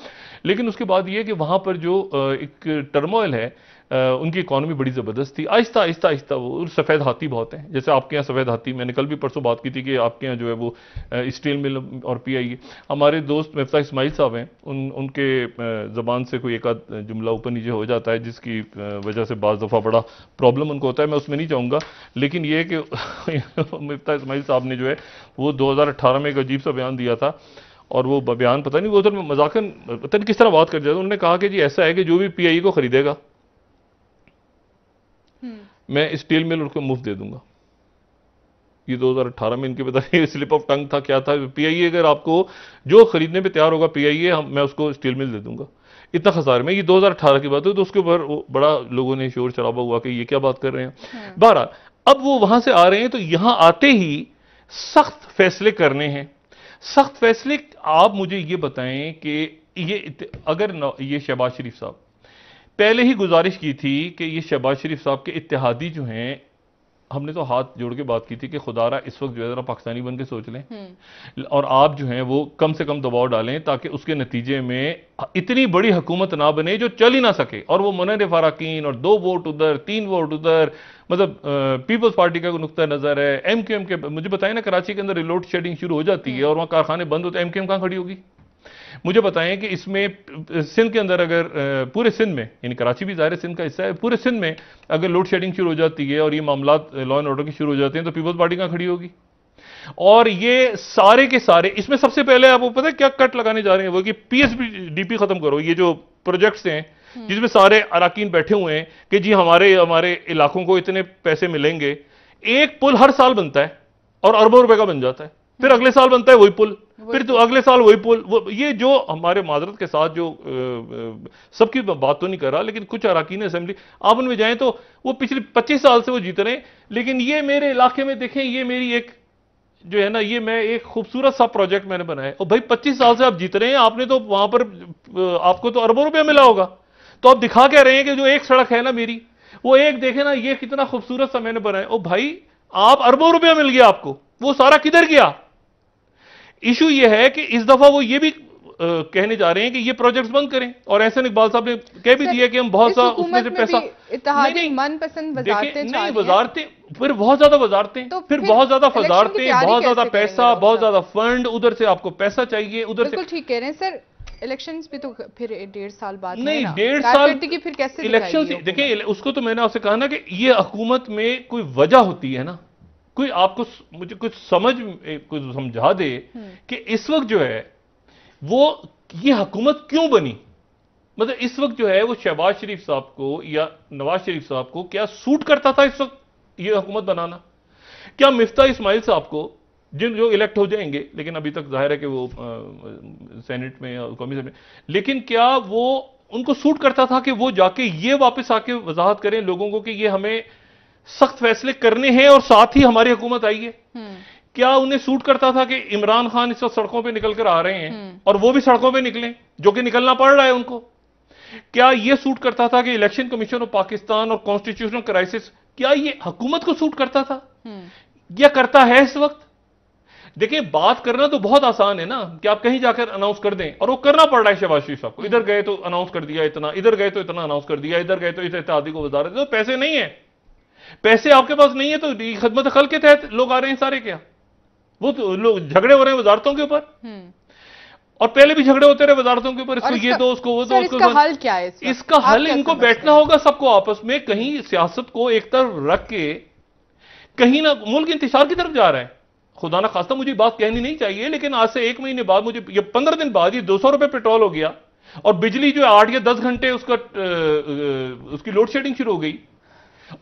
लेकिन उसके बाद ये कि वहाँ पर जो एक टर्मोइल है उनकी इकॉनमी बड़ी ज़बरदस्त थी आहिस्ता आहिस्ता आहिस्ता वो सफ़ेद हाथी बहुत हैं जैसे आपके यहाँ सफ़ेद हाथी मैंने कल भी परसों बात की थी कि आपके यहाँ जो है वो स्टील मिल और पी आई e। हमारे दोस्त मफ्ता इसमाइल साहब हैं उन उनके ज़बान से कोई एक आध जुमला ऊपर नीचे हो जाता है जिसकी वजह से बज़ दफ़ा बड़ा प्रॉब्लम उनको होता है मैं उसमें नहीं चाहूँगा लेकिन ये कि मफ्ता इसमाइल साहब ने जो है वो दो हज़ार अठारह में एक अजीब सा बयान दिया था और वो बयान पता नहीं वो उधर मजाकन पता नहीं किस तरह बात कर जाए उन्होंने कहा कि जी ऐसा है कि जो भी पी आई e को ख़रीदेगा हम्म। मैं स्टील मिल उनको मुफ्त दे दूंगा ये 2018 में इनके बताइए स्लिप ऑफ टंग था क्या था ए e अगर आपको जो खरीदने पे तैयार होगा पीआईए e, हम मैं उसको स्टील मिल दे दूंगा इतना खसार में ये 2018 की बात हो तो उसके ऊपर बड़ा लोगों ने शोर शराबा हुआ कि ये क्या बात कर रहे हैं हम्म। बारह अब वो वहां से आ रहे हैं तो यहां आते ही सख्त फैसले करने हैं सख्त फैसले आप मुझे ये बताएं कि ये अगर ये शहबाज शरीफ साहब पहले ही गुजारिश की थी कि ये शहबाज शरीफ साहब के इतिहादी जो हैं हमने तो हाथ जोड़ के बात की थी कि खुदारा इस वक्त जो है ज़रा पाकिस्तानी बन के सोच लें हम्म। और आप जो हैं वो कम से कम दबाव डालें ताकि उसके नतीजे में इतनी बड़ी हुकूमत ना बने जो चल ही ना सके और वो मुनर फाराकिन और दो वोट उधर तीन वोट उधर मतलब पीपल्स पार्टी का नुकता नज़र है एम क्यू एम के मुझे बताए ना कराची के अंदर रिलोड शेडिंग शुरू हो जाती है हम्म। और वहाँ कारखाने बंद होते हैं एम क्यू एम कहाँ खड़ी होगी मुझे बताएं कि इसमें सिंध के अंदर अगर पूरे सिंध में यानी कराची भी ज़ाहिर सिंध का हिस्सा है पूरे सिंध में अगर लोड शेडिंग शुरू हो जाती है और ये मामला लॉ एंड ऑर्डर के शुरू हो जाते हैं तो पीपल्स पार्टी कहाँ खड़ी होगी और ये सारे के सारे इसमें सबसे पहले आपको पता है क्या कट लगाने जा रहे हैं वो कि पी खत्म करो ये जो प्रोजेक्ट्स हैं हम्म। जिसमें सारे अराकीन बैठे हुए हैं कि जी हमारे हमारे इलाकों को इतने पैसे मिलेंगे एक पुल हर साल बनता है और अरबों रुपए का बन जाता है फिर अगले साल बनता है वही पुल फिर तो अगले साल वही पुल वो ये जो हमारे माजरत के साथ जो सबकी बात तो नहीं कर रहा लेकिन कुछ अरकान असेंबली आप उनमें जाएं तो वो पिछले पच्चीस साल से वो जीत रहे हैं लेकिन ये मेरे इलाके में देखें ये मेरी एक जो है ना ये मैं एक खूबसूरत सा प्रोजेक्ट मैंने बनाया और भाई पच्चीस साल से आप जीत रहे हैं आपने तो वहां पर आपको तो अरबों रुपया मिला होगा तो आप दिखा कह रहे हैं कि जो एक सड़क है ना मेरी वो एक देखे ना ये कितना खूबसूरत सा मैंने बनाया ओ भाई आप अरबों रुपया मिल गया आपको वो सारा किधर गया इशू यह है कि इस दफा वो ये भी कहने जा रहे हैं कि ये प्रोजेक्ट्स बंद करें और ऐसे इकबाल साहब ने कह भी दिया कि हम बहुत सा उसमें से पैसा मनपसंद नहीं वजारतें फिर बहुत ज्यादा वजारतें तो फिर, बहुत ज्यादा फजारतें बहुत ज्यादा पैसा बहुत ज्यादा फंड उधर से आपको पैसा चाहिए उधर से ठीक कह रहे हैं सर इलेक्शन भी तो फिर डेढ़ साल बाद नहीं डेढ़ साल की फिर कैसे इलेक्शन देखिए उसको तो मैंने आपसे कहा ना कि ये हुकूमत में कोई वजह होती है ना कोई आपको मुझे कुछ समझ कुछ समझा दे हम्म। कि इस वक्त जो है वो ये हकूमत क्यों बनी मतलब इस वक्त जो है वो शहबाज शरीफ साहब को या नवाज शरीफ साहब को क्या सूट करता था इस वक्त ये हुकूमत बनाना क्या मिफ्ता इस्माइल साहब को जिन जो इलेक्ट हो जाएंगे लेकिन अभी तक जाहिर है कि वो आ, सेनेट में या कौमी में लेकिन क्या वो उनको सूट करता था कि वो जाके ये वापस आके वजाहत करें लोगों को कि ये हमें सख्त फैसले करने हैं और साथ ही हमारी हुकूमत आई है हम्म। क्या उन्हें सूट करता था कि इमरान खान इस वक्त सड़कों पर निकल कर आ रहे हैं हम्म। और वो भी सड़कों पर निकले जो कि निकलना पड़ रहा है उनको क्या यह सूट करता था कि इलेक्शन कमीशन ऑफ पाकिस्तान और कॉन्स्टिट्यूशनल क्राइसिस क्या यह हुकूमत को सूट करता था हम्म। या करता है इस वक्त देखिए बात करना तो बहुत आसान है ना कि आप कहीं जाकर अनाउंस कर दें और वो करना पड़ रहा है शहबाज शरीफ साहब को इधर गए तो अनाउंस कर दिया इतना इधर गए तो इतना अनाउंस कर दिया इधर गए तो इस इत्यादि को वजारत तो पैसे नहीं है पैसे आपके पास नहीं है तो खदमत खल के तहत लोग आ रहे हैं सारे क्या वो तो लोग झगड़े हो रहे हैं वजारतों के ऊपर हम्म। और पहले भी झगड़े होते रहे वजारतों के ऊपर इसको ये दो तो उसको वो दो तो इसका हल क्या है इसका हल इनको बैठना होगा सबको आपस में कहीं सियासत को एक तरफ रख के कहीं ना मुल्क इंतजार की तरफ जा रहा है खुदा ना खास्ता मुझे बात कहनी नहीं चाहिए लेकिन आज से एक महीने बाद मुझे ये पंद्रह दिन बाद ये दो सौ रुपये पेट्रोल हो गया और बिजली जो है आठ या दस घंटे उसका उसकी लोड शेडिंग शुरू हो गई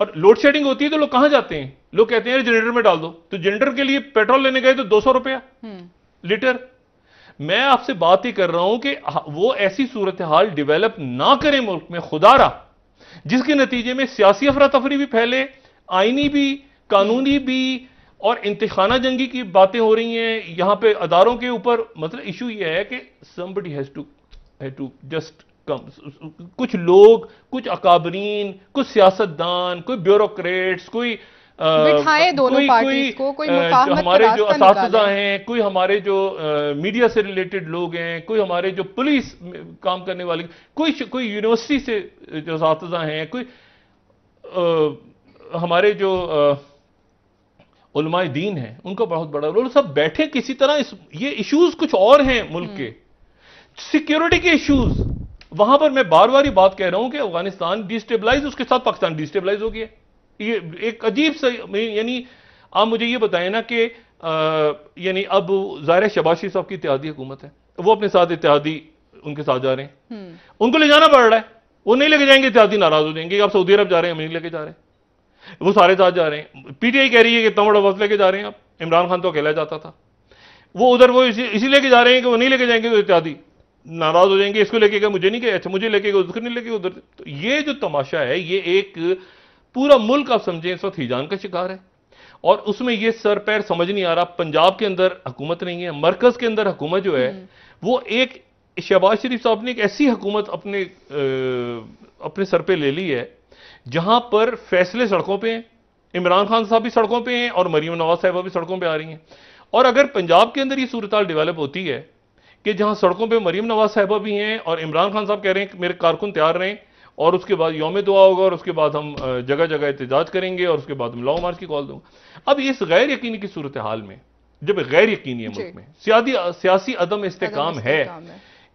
और लोड शेडिंग होती है तो लोग कहां जाते हैं लोग कहते हैं जनरेटर में डाल दो तो जनरेटर के लिए पेट्रोल लेने गए तो दो सौ रुपया लीटर हम्म। मैं आपसे बात ही कर रहा हूं कि वो ऐसी सूरत हाल डिवेलप ना करें मुल्क में खुदारा जिसके नतीजे में सियासी अफरा तफरी भी फैले आईनी भी कानूनी हम्म। भी और इंतखाना जंगी की बातें हो रही हैं यहां पे अदारों के ऊपर मतलब इशू यह है कि somebody has to has to just कुछ लोग कुछ अकाबरीन कुछ सियासतदान कोई ब्यूरोक्रेट्स कोई आ, दोनों कोई, कोई, को, कोई हमारे जो इस हैं कोई हमारे जो आ, मीडिया से रिलेटेड लोग हैं कोई हमारे जो पुलिस काम करने वाले कोई कोई यूनिवर्सिटी से जो इस हैं कोई आ, हमारे जो उलमाए दीन हैं उनका बहुत बड़ा रोल सब बैठे किसी तरह इस, ये इश्यूज कुछ और हैं मुल्क के सिक्योरिटी हम्म। के इश्यूज़ वहां पर मैं बार बार ही बात कह रहा हूं कि अफगानिस्तान डिस्टेबलाइज उसके साथ पाकिस्तान डिस्टेबलाइज हो गया ये एक अजीब सा यानी आप मुझे ये बताएं ना कि यानी अब ज़ाहिर शबाशी साहब की इतिहादी हुकूमत है वो अपने साथ इतिहादी उनके साथ जा रहे हैं हम्म। उनको ले जाना पड़ रहा है वो नहीं लेके जाएंगे इतिहादी नाराज हो जाएंगे आप सऊदी अरब जा रहे हैं हम नहीं लेके जा रहे हैं वो सारे साथ जा रहे हैं पीटीआई कह रही है कि बड़ा वक्त लेके जा रहे हैं आप इमरान खान तो अकेला जाता था वो उधर वो इसी इसी लेके जा रहे हैं कि वो नहीं लेके जाएंगे तो इत्यादि नाराज हो जाएंगे इसको लेके गए मुझे नहीं गए अच्छा मुझे लेके गए उसको नहीं लेके उधर तो ये जो तमाशा है ये एक पूरा मुल्क आप समझें इस वक्त हिजान का शिकार है और उसमें ये सर पैर समझ नहीं आ रहा पंजाब के अंदर हुकूमत नहीं है मरकज के अंदर हुकूमत जो है हम्म। वो एक शहबाज शरीफ साहब ने एक ऐसी हुकूमत अपने आ, अपने सर पे ले ली है जहां पर फैसले सड़कों पे हैं इमरान खान साहब भी सड़कों पे हैं और मरीम नवाज साहबा भी सड़कों पे आ रही हैं और अगर पंजाब के अंदर ये सूरत डेवलप होती है कि जहां सड़कों पे मरीम नवाज साहबा भी हैं और इमरान खान साहब कह रहे हैं कि मेरे कारकुन तैयार रहें और उसके बाद योम दुआ होगा और उसके बाद हम जगह जगह एहतजाज करेंगे और उसके बाद हम लॉ मार्च की कॉल दूंगा अब इस गैर यकीनी की सूरत हाल में जब गैर यकीनी है मुल्क में सियासी अदम इस्तेकाम है,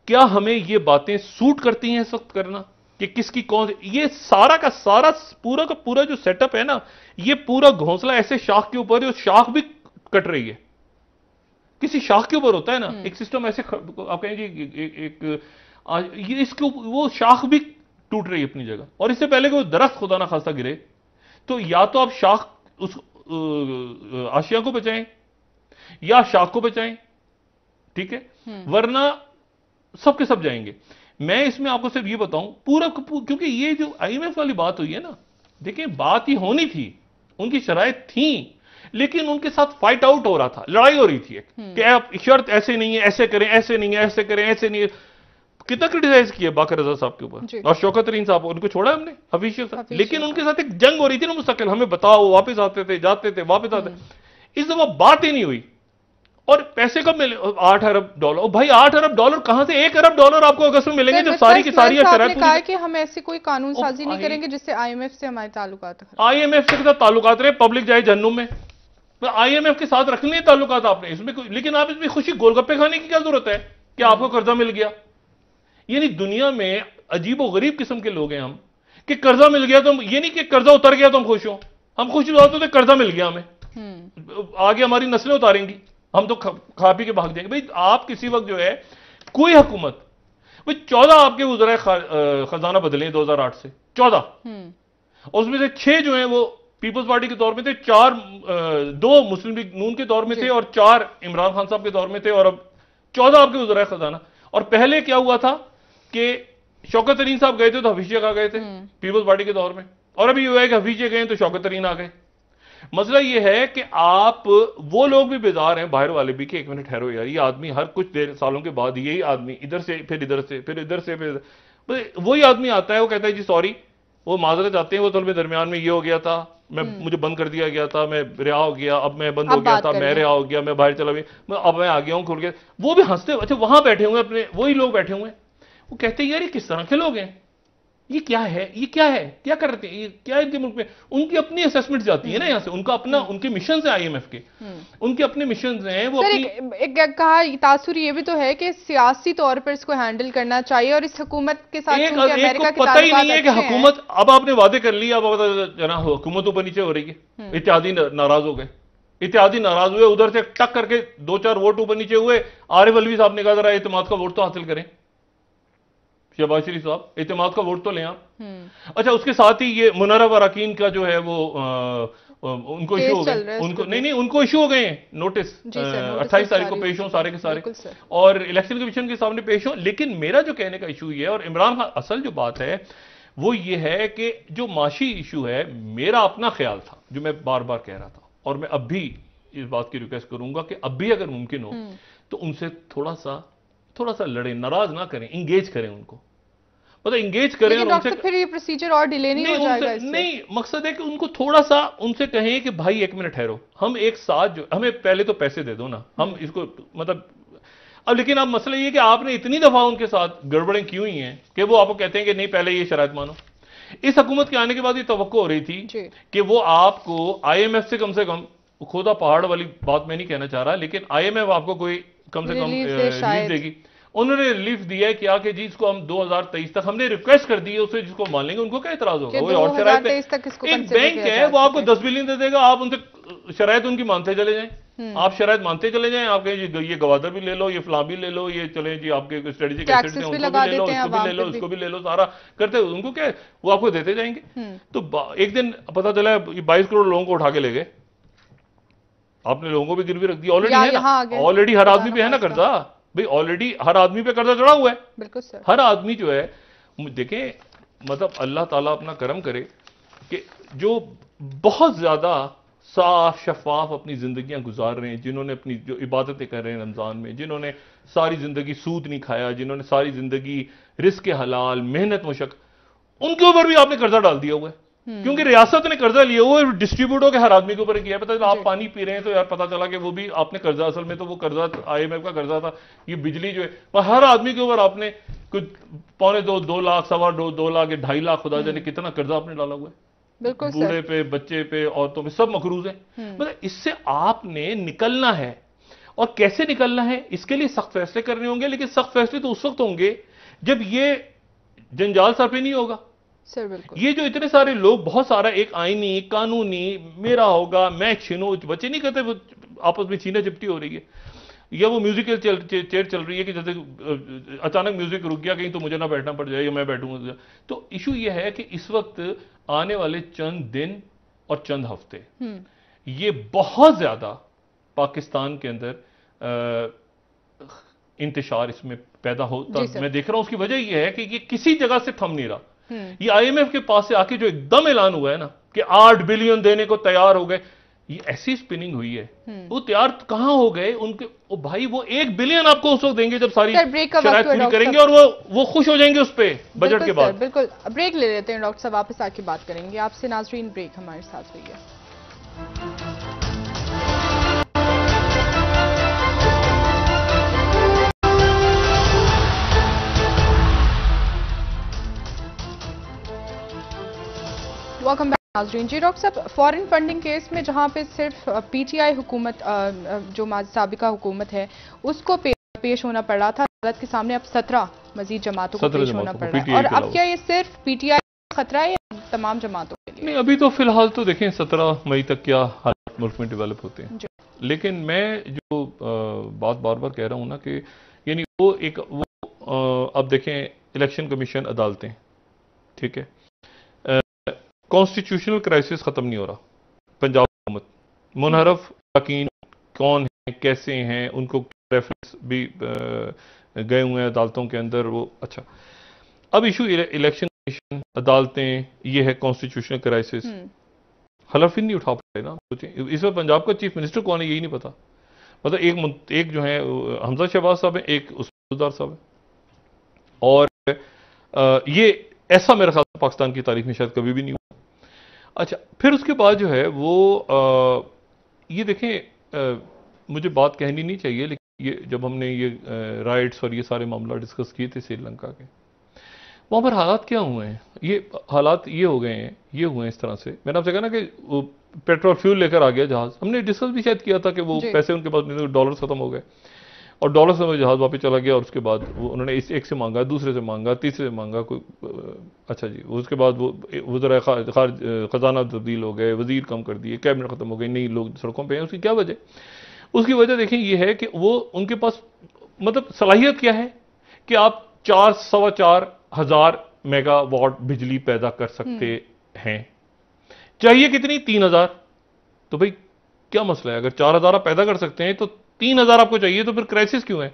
क्या हमें ये बातें सूट करती हैं इस वक्त करना कि किसकी कौन ये सारा का सारा पूरा का पूरा जो सेटअप है ना ये पूरा घोंसला ऐसे शाख के ऊपर जो शाख भी कट रही है किसी शाख के ऊपर होता है ना हम्म। एक सिस्टम ऐसे आप कहें कि एक, इसके वो शाख भी टूट रही है अपनी जगह और इससे पहले कि वो दरख्त खुदा ना खासा गिरे तो या तो आप शाख उस आशिया को बचाएं या शाख को बचाएं ठीक है हम्म। वरना सब के सब जाएंगे मैं इसमें आपको सिर्फ ये बताऊं पूरा क्योंकि ये जो आईएमएफ वाली बात हुई है ना देखिए बात ही होनी थी उनकी शराय थी लेकिन उनके साथ फाइट आउट हो रहा था लड़ाई हो रही थी हम्म। कि आप शर्त ऐसे नहीं है ऐसे करें ऐसे नहीं है ऐसे करें ऐसे नहीं है कितना क्रिटिसाइज किया बाकर रजा साहब के ऊपर और शौकत रीन साहब उनको छोड़ा हमने हफीशियल साहब लेकिन उनके साथ एक जंग हो रही थी ना मुस्तकिल हमें बताओ वापस आते थे जाते थे वापस आते हम्म। इस दफा बात ही नहीं हुई और पैसे कब मिले आठ अरब डॉलर भाई आठ अरब डॉलर कहां से एक अरब डॉलर आपको अगस्त में मिलेंगे जब सारी की सारी शराब कहा कि हम ऐसे कोई कानून साजी नहीं करेंगे जिससे आईएमएफ से हमारे ताल्लुकात आईएमएफ से ताल्लुकात रहे पब्लिक जाए जन्नू में एम मतलब आईएमएफ के साथ रख लिए ताल्लुक आपने इसमें लेकिन आप इसमें खुशी गोलगप्पे खाने की क्या जरूरत है कि आपको कर्जा मिल गया यानी दुनिया में अजीब और गरीब किस्म के लोग हैं हम कि कर्जा मिल गया तो हम ये नहीं कि कर्जा उतर गया तो हम खुश हो हम खुश हो तो कर्जा मिल गया हमें हम्म। आगे हमारी नस्लें उतारेंगी हम तो खा पी के भाग देंगे भाई आप किसी वक्त जो है कोई हुकूमत भाई चौदह आपके गुजरा खजाना बदले दो हजार आठ से चौदह हम्म। उसमें से छह जो है वो पीपल्स पार्टी के दौर में थे चार दो मुस्लिम लीग नून के दौर में थे और चार इमरान खान साहब के दौर में थे और अब चौदह आपके है खजाना और पहले क्या हुआ था कि शौकत तरीन साहब गए थे तो हफीज का गए थे हम्म। पीपल्स पार्टी के दौर में और अभी हुआ है कि हफीज गए तो शौकत तरीन आ गए मसला यह है कि आप वो लोग भी बेजार हैं बाहर वाले भी कि एक मिनट ठहरो यार ये आदमी हर कुछ देर सालों के बाद यही आदमी इधर से फिर इधर से फिर इधर से फिर वही आदमी आता है वो कहता है जी सॉरी वो माजरत आते हैं वो तो दरमियान में ये हो गया था मैं हम्म। मुझे बंद कर दिया गया था मैं रिहा हो गया अब मैं बंद हो गया था मैं रिहा हो गया मैं बाहर चला गया अब मैं आ गया हूँ खुल गया वो भी हंसते अच्छा वहां बैठे हुए अपने वही लोग बैठे हुए हैं वो कहते हैं यार ये किस तरह के लोग हैं ये क्या है ये क्या है क्या रहे हैं ये क्या इनके मुल्क में उनकी अपनी असेसमेंट जाती है ना हम्म। यहाँ से उनका अपना हम्म। उनके मिशन है आईएमएफ के हम्म। उनके अपने मिशन हैं वो अपनी... एक, एक, कहा तासुर ये भी तो है कि सियासी तौर पर इसको हैंडल करना चाहिए और इस हुकूमत के साथ एक, एक, एक को पता ही नहीं है कि हुकूमत अब आपने वादे कर लिए अब जना हुकूमत ऊपर नीचे हो रही है इत्यादि नाराज हो गए इत्यादि नाराज हुए उधर से टक करके दो चार वोट ऊपर नीचे हुए आरिफ अलवी साहब ने कहा जरा इतम का वोट तो हासिल करें शहबाज शरीफ साहब एतमाद का वोट तो लें आप हम्म। अच्छा उसके साथ ही ये मुनरा वराकीन का जो है वो आ, उनको इशू हो गए उनको नहीं नहीं उनको इशू हो गए नोटिस तो अट्ठाईस तारीख को पेश हो सारे के सारे और इलेक्शन कमीशन के सामने पेश हो लेकिन मेरा जो कहने का इशू ये है और इमरान खान असल जो बात है वो ये है कि जो माशी इशू है मेरा अपना ख्याल था जो मैं बार बार कह रहा था और मैं अब भी इस बात की रिक्वेस्ट करूंगा कि अब भी अगर मुमकिन हो हम्म। तो उनसे थोड़ा सा थोड़ा सा लड़े नाराज ना करें इंगेज करें उनको मतलब इंगेज करें और उनसे फिर ये प्रोसीजर और डिले नहीं, नहीं हो जाएगा इससे नहीं मकसद है कि उनको थोड़ा सा उनसे कहें कि भाई एक मिनट ठहरो हम एक साथ जो हमें पहले तो पैसे दे दो ना हम हम्म। इसको तो, मतलब अब लेकिन अब मसला ये कि आपने इतनी दफा उनके साथ गड़बड़ें क्यों ही हैं कि वो आपको कहते हैं कि नहीं पहले ये शरात मानो इस हुकूमत के आने के बाद ये तो हो रही थी कि वो आपको आईएमएफ से कम से कम खोदा पहाड़ वाली बात मैं नहीं कहना चाह रहा लेकिन आईएमएफ आपको कोई कम से कम रिलीफ देगी उन्होंने रिलीफ दिया है कि आके जी इसको हम 2023 तक हमने रिक्वेस्ट कर दी है उसे जिसको मान लेंगे उनको क्या इतराज होगा वो और शराय एक बैंक है वो आपको दस बिलियन दे देगा आप उनसे शराय तो उनकी मानते चले जाए हम्म। आप शराय मानते चले जाए आपके ये, ये गवादर भी ले लो ये फ्लाम भी ले लो ये चले जी आपके स्ट्रेटेजिक एसेट्स हैं उनको भी ले लो इसको भी ले लो इसको भी ले लो सारा करते उनको क्या वो आपको देते जाएंगे हम्म। तो एक दिन पता चला बाईस करोड़ लोगों को उठा के ले गए आपने लोगों को भी गिरवी रख दिया ऑलरेडी है ना ऑलरेडी हर आदमी भी है ना कर्जा भाई ऑलरेडी हर आदमी पे कर्जा चढ़ा हुआ है बिल्कुल सर हर आदमी जो है देखें मतलब अल्लाह ताला अपना करम करे कि जो बहुत ज़्यादा साफ शफाफ अपनी ज़िंदगियां गुजार रहे हैं जिन्होंने अपनी जो इबादतें कर रहे हैं रमज़ान में जिन्होंने सारी ज़िंदगी सूद नहीं खाया जिन्होंने सारी ज़िंदगी रिस्क हलाल मेहनत मुशक उनके ऊपर भी आपने कर्जा डाल दिया हुआ है हम्म। क्योंकि रियासत ने कर्जा लिया वो डिस्ट्रीब्यूटर के हर आदमी के ऊपर किया पता आप पानी पी रहे हैं तो यार पता चला कि वो भी आपने कर्जा असल में तो वो कर्जा आईएमएफ का कर्जा था ये बिजली जो है पर हर आदमी के ऊपर आपने कुछ पौने दो दो लाख सवा दो दो लाख ढाई लाख खुदा जाने हम्म। कितना कर्जा आपने डाला हुआ है बिल्कुल बूढ़े पे बच्चे पे औरतों पर सब मकरूज है हम्म। मतलब इससे आपने निकलना है और कैसे निकलना है इसके लिए सख्त फैसले करने होंगे लेकिन सख्त फैसले तो उस वक्त होंगे जब ये जंजाल सर पे नहीं होगा सर ये जो इतने सारे लोग बहुत सारा एक आईनी कानूनी मेरा होगा मैं छीनू बच्चे नहीं कहते वो आपस में छीना चिपटी हो रही है या वो म्यूजिकल चल, चेयर चल रही है कि जैसे अचानक म्यूजिक रुक गया कहीं तो मुझे ना बैठना पड़ जाए या मैं बैठूंगा तो इशू ये है कि इस वक्त आने वाले चंद दिन और चंद हफ्ते हम्म। ये बहुत ज्यादा पाकिस्तान के अंदर इंतशार इसमें पैदा होता मैं देख रहा हूं उसकी वजह यह है कि ये किसी जगह से थम नहीं रहा हम्म। ये आईएमएफ के पास से आके जो एकदम ऐलान हुआ है ना कि आठ बिलियन देने को तैयार हो गए ये ऐसी स्पिनिंग हुई है हम्म। वो तैयार तो कहां हो गए उनके ओ भाई वो एक बिलियन आपको उस वक्त देंगे जब सारी शराब पूरी करेंगे और वो वो खुश हो जाएंगे उस पर बजट के बाद बिल्कुल ब्रेक ले लेते हैं डॉक्टर साहब वापस आके बात करेंगे आपसे नाजरीन ब्रेक हमारे साथ हुई है वेलकम बैक नाजरीन जी डॉक्टर साहब फॉरेन फंडिंग केस में जहां पे सिर्फ पीटीआई हुकूमत जो सबका हुकूमत है उसको पे, पेश होना पड़ रहा था अदालत के सामने अब सत्रह मजीद जमातों को पेश होना पड़ रहा है और अब क्या ये सिर्फ पीटीआई खतरा है या तमाम जमातों के लिए नहीं अभी तो फिलहाल तो देखें सत्रह मई तक क्या हालात मुल्क में डेवलप होते हैं लेकिन मैं जो बात बार बार कह रहा हूँ ना कि यानी वो एक वो अब देखें इलेक्शन कमीशन अदालतें ठीक है कॉन्स्टिट्यूशनल क्राइसिस ख़त्म नहीं हो रहा पंजाब हुकूमत मुनहरफ अकीन कौन है कैसे हैं उनको रेफरेंस भी गए हुए हैं अदालतों के अंदर वो अच्छा अब इशू इलेक्शन अदालतें ये है कॉन्स्टिट्यूशनल क्राइसिस ही नहीं उठा पा रहे ना सोचें इस पर पंजाब का चीफ मिनिस्टर कौन है यही नहीं पता मतलब एक एक जो है हमजा शहबाज साहब है एक उसदार साहब है और आ, ये ऐसा मेरे ख्याल पाकिस्तान की तारीख में शायद कभी भी नहीं अच्छा फिर उसके बाद जो है वो आ, ये देखें आ, मुझे बात कहनी नहीं चाहिए लेकिन ये जब हमने ये राइट्स और ये सारे मामला डिस्कस किए थे श्रीलंका के वहाँ पर हालात क्या हुए हैं ये हालात ये हो गए हैं ये हुए हैं इस तरह से मैंने आपसे कहा ना कि वो पेट्रोल फ्यूल लेकर आ गया जहाज़ हमने डिस्कस भी शायद किया था कि वो पैसे उनके पास नहीं डॉलर तो ख़त्म हो गए और डॉलर से जहाज़ वापस चला गया और उसके बाद वो उन्होंने इस एक से मांगा दूसरे से मांगा तीसरे से मांगा कोई अच्छा जी उसके बाद वो वजरा खार ख़जाना तब्दील हो गए वजीर कम कर दिए कैबिनेट ख़त्म हो गई नहीं लोग सड़कों पर हैं उसकी क्या वजह उसकी वजह देखें यह है कि वो उनके पास मतलब सलाहियत क्या है कि आप चार सवा चार हज़ार वॉट बिजली पैदा कर सकते हम्म। हैं चाहिए कितनी तीन हज़ार तो भाई क्या मसला है अगर चार हज़ार आप पैदा कर सकते हैं तो तीन हजार आपको चाहिए तो फिर क्राइसिस क्यों है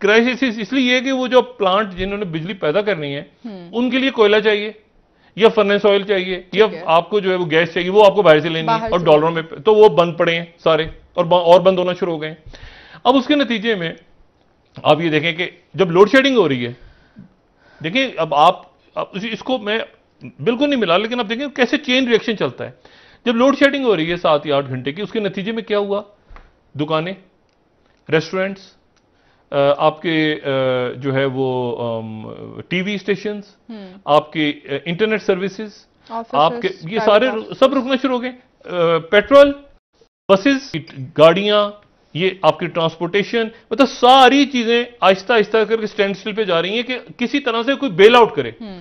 क्राइसिस इसलिए है कि वो जो प्लांट जिन्होंने बिजली पैदा करनी है हम्म। उनके लिए कोयला चाहिए या फर्नेस ऑयल चाहिए या आपको जो है वो गैस चाहिए वो आपको बाहर से लेनी है और डॉलरों में तो वो बंद पड़े हैं सारे और और बंद होना शुरू हो गए अब उसके नतीजे में आप ये देखें कि जब लोड शेडिंग हो रही है देखिए अब आप इसको मैं बिल्कुल नहीं मिला लेकिन आप देखें कैसे चेन रिएक्शन चलता है जब लोड शेडिंग हो रही है सात या आठ घंटे की उसके नतीजे में क्या हुआ दुकानें रेस्टोरेंट्स uh, आपके uh, जो है वो टीवी um, स्टेशंस hmm. आपके इंटरनेट uh, सर्विसेज आपके ये सारे सब रुकना शुरू हो गए पेट्रोल बसेस गाड़ियां ये आपकी ट्रांसपोर्टेशन मतलब सारी चीजें आहिस्ता आहिस्ता करके स्टैंड स्टिल पे जा रही हैं कि किसी तरह से कोई बेल आउट करे hmm.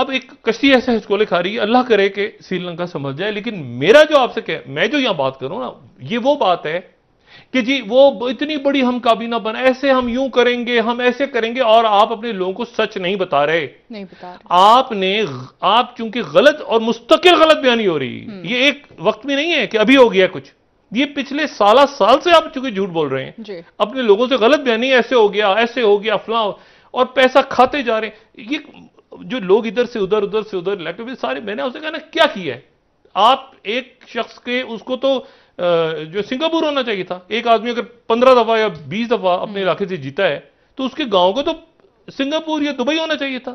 अब एक कश्ती ऐसा हिचकोले खा रही है अल्लाह करे कि श्रीलंका समझ जाए लेकिन मेरा जो आपसे कह मैं जो यहां बात करूं ना ये वो बात है कि जी वो इतनी बड़ी हम काबीना बना ऐसे हम यूं करेंगे हम ऐसे करेंगे और आप अपने लोगों को सच नहीं बता रहे नहीं बता रहे। आपने आप चूंकि गलत और मुस्तकिल गलत बयानी हो रही हम्म। ये एक वक्त में नहीं है कि अभी हो गया कुछ ये पिछले साल साल से आप चूंकि झूठ बोल रहे हैं अपने लोगों से गलत बयानी ऐसे हो गया ऐसे हो गया फला और पैसा खाते जा रहे ये जो लोग इधर से उधर उधर से उधर लगे सारे मैंने उसे कहना क्या किया है आप एक शख्स के उसको तो जो सिंगापुर होना चाहिए था एक आदमी अगर पंद्रह दफ़ा या बीस दफ़ा अपने हम्म। इलाके से जीता है तो उसके गांव को तो सिंगापुर या दुबई होना चाहिए था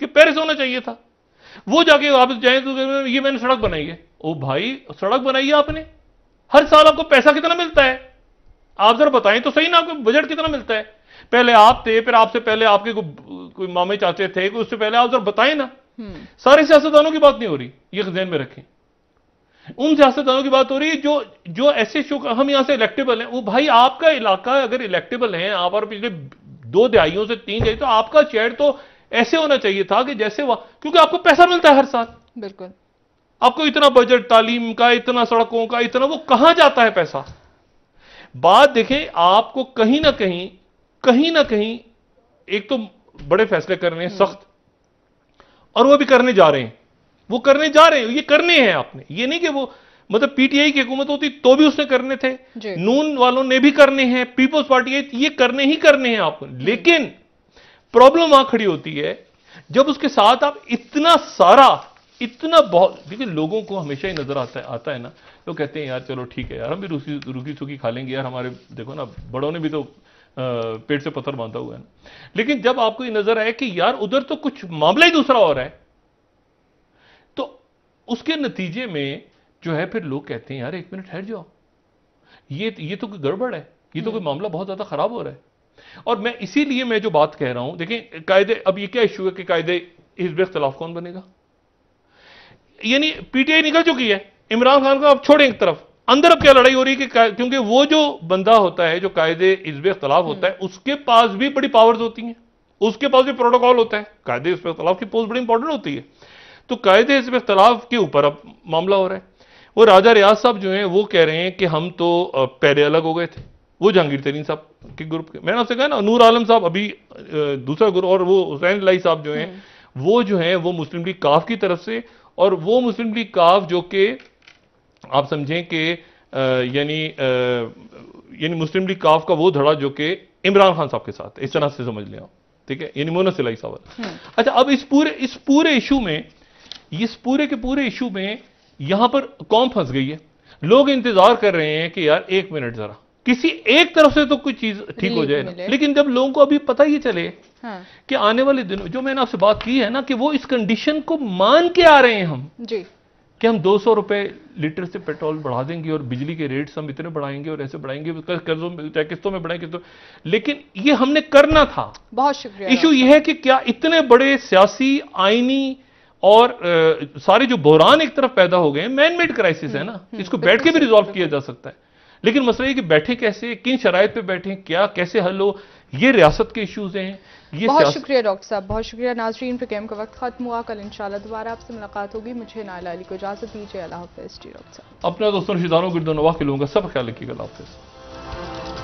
कि पेरिस होना चाहिए था वो जाके वापस जाए तो ये मैंने सड़क बनाई है ओ भाई सड़क बनाई है आपने हर साल आपको पैसा कितना मिलता है आप जरा बताएं तो सही ना आपको बजट कितना मिलता है पहले आप थे फिर आपसे पहले आपके को, कोई मामे चाचे थे उससे पहले आप जरा बताएं ना हम्म। सारे सियासतदानों की बात नहीं हो रही ये जहन में रखें उन सियासतदानों की बात हो रही है जो जो ऐसे शो हम यहां से इलेक्टेबल हैं वो भाई आपका इलाका अगर इलेक्टेबल है आप और पिछले दो दहाइयों से तीन दहाई तो आपका चेयर तो ऐसे होना चाहिए था कि जैसे वह क्योंकि आपको पैसा मिलता है हर साल बिल्कुल आपको इतना बजट तालीम का इतना सड़कों का इतना वो कहां जाता है पैसा बात देखें आपको कहीं ना कहीं कहीं ना कहीं एक तो बड़े फैसले करने हैं हम्म। सख्त और वो भी करने जा रहे हैं वो करने जा रहे हो ये करने हैं आपने ये नहीं कि वो मतलब पीटीआई की हुकूमत होती तो भी उसने करने थे नून वालों ने भी करने हैं पीपल्स पार्टी है ये करने ही करने हैं आपको लेकिन प्रॉब्लम वहां खड़ी होती है जब उसके साथ आप इतना सारा इतना बहुत देखिए लोगों को हमेशा ही नजर आता है आता है ना तो कहते हैं यार चलो ठीक है यार हम भी रूसी रूखी सुखी खा लेंगे यार हमारे देखो ना बड़ों ने भी तो पेट से पत्थर बांधा हुआ है ना लेकिन जब आपको ये नजर आए कि यार उधर तो कुछ मामला ही दूसरा हो रहा है उसके नतीजे में जो है फिर लोग कहते हैं यार एक मिनट ठहर जाओ ये ये तो कोई गड़बड़ है ये तो कोई हम्म। मामला बहुत ज़्यादा ख़राब हो रहा है और मैं इसीलिए मैं जो बात कह रहा हूं देखें कायदे अब ये क्या इशू है कि कायदे हिजब इख्तलाफ कौन बनेगा यानी पीटीआई निकल चुकी है इमरान खान को आप छोड़ें एक तरफ अंदर अब क्या लड़ाई हो रही है कि क्योंकि वो जो बंदा होता है जो कायदे हिजब इख्तलाफ होता है हम्म। उसके पास भी बड़ी पावर्स होती हैं उसके पास भी प्रोटोकॉल होता है कायदे हिजब इख्तलाफ की पोस्ट बड़ी इंपॉर्टेंट होती है तो कायदे इसमें इख्तलाफ के ऊपर अब मामला हो रहा है वो राजा रियाज साहब जो हैं वो कह रहे हैं कि हम तो पहले अलग हो गए थे वो जहांगीर तरीन साहब के ग्रुप के मैंने आपसे कहा ना नूर आलम साहब अभी दूसरा ग्रुप और वो हुसैन लाई साहब जो हैं हम्म। वो जो हैं वो मुस्लिम लीग काफ की तरफ से और वो मुस्लिम लीग काफ जो कि आप समझें कि यानी यानी मुस्लिम लीग काफ का वो धड़ा जो कि इमरान खान साहब के साथ इस तरह से समझ लें ठीक है यानी मोना सिलाई साहब हम्म। अच्छा अब इस पूरे इस पूरे इशू में इस पूरे के पूरे इशू में यहां पर कौम फंस गई है लोग इंतजार कर रहे हैं कि यार एक मिनट जरा किसी एक तरफ से तो कोई चीज ठीक हो जाए ना लेकिन जब लोगों को अभी पता ही चले हाँ। कि आने वाले दिनों जो मैंने आपसे बात की है ना कि वो इस कंडीशन को मान के आ रहे हैं हम जी कि हम दो सौ रुपए लीटर से पेट्रोल बढ़ा देंगे और बिजली के रेट्स हम इतने बढ़ाएंगे और ऐसे बढ़ाएंगे कर्जों में किस्तों में बढ़ाएंगे तो लेकिन ये हमने करना था बहुत शुक्रिया इशू यह है कि क्या इतने बड़े सियासी आईनी और आ, सारे जो बहरान एक तरफ पैदा हो गए हैं मैन मेड क्राइसिस है ना हम्म, हम्म, इसको बैठ के भी रिजॉल्व किया जा सकता है लेकिन मसला ये कि बैठे कैसे किन शराय पे बैठे क्या कैसे हल हो ये रियासत के इश्यूज हैं ये बहुत शुक्रिया डॉक्टर साहब बहुत शुक्रिया नाजरीन कैम का वक्त खत्म हुआ कल इंशाल्लाह दोबारा आपसे मुलाकात होगी मुझे नाला अली को इजाजत दीजिए अल्लाह हाफिज जी डॉक्टर साहब अपना दोस्तों रिश्तेदारों के दोनों वाकिलों का सब ख्याल रखिएगा अल्लाह हाफिज़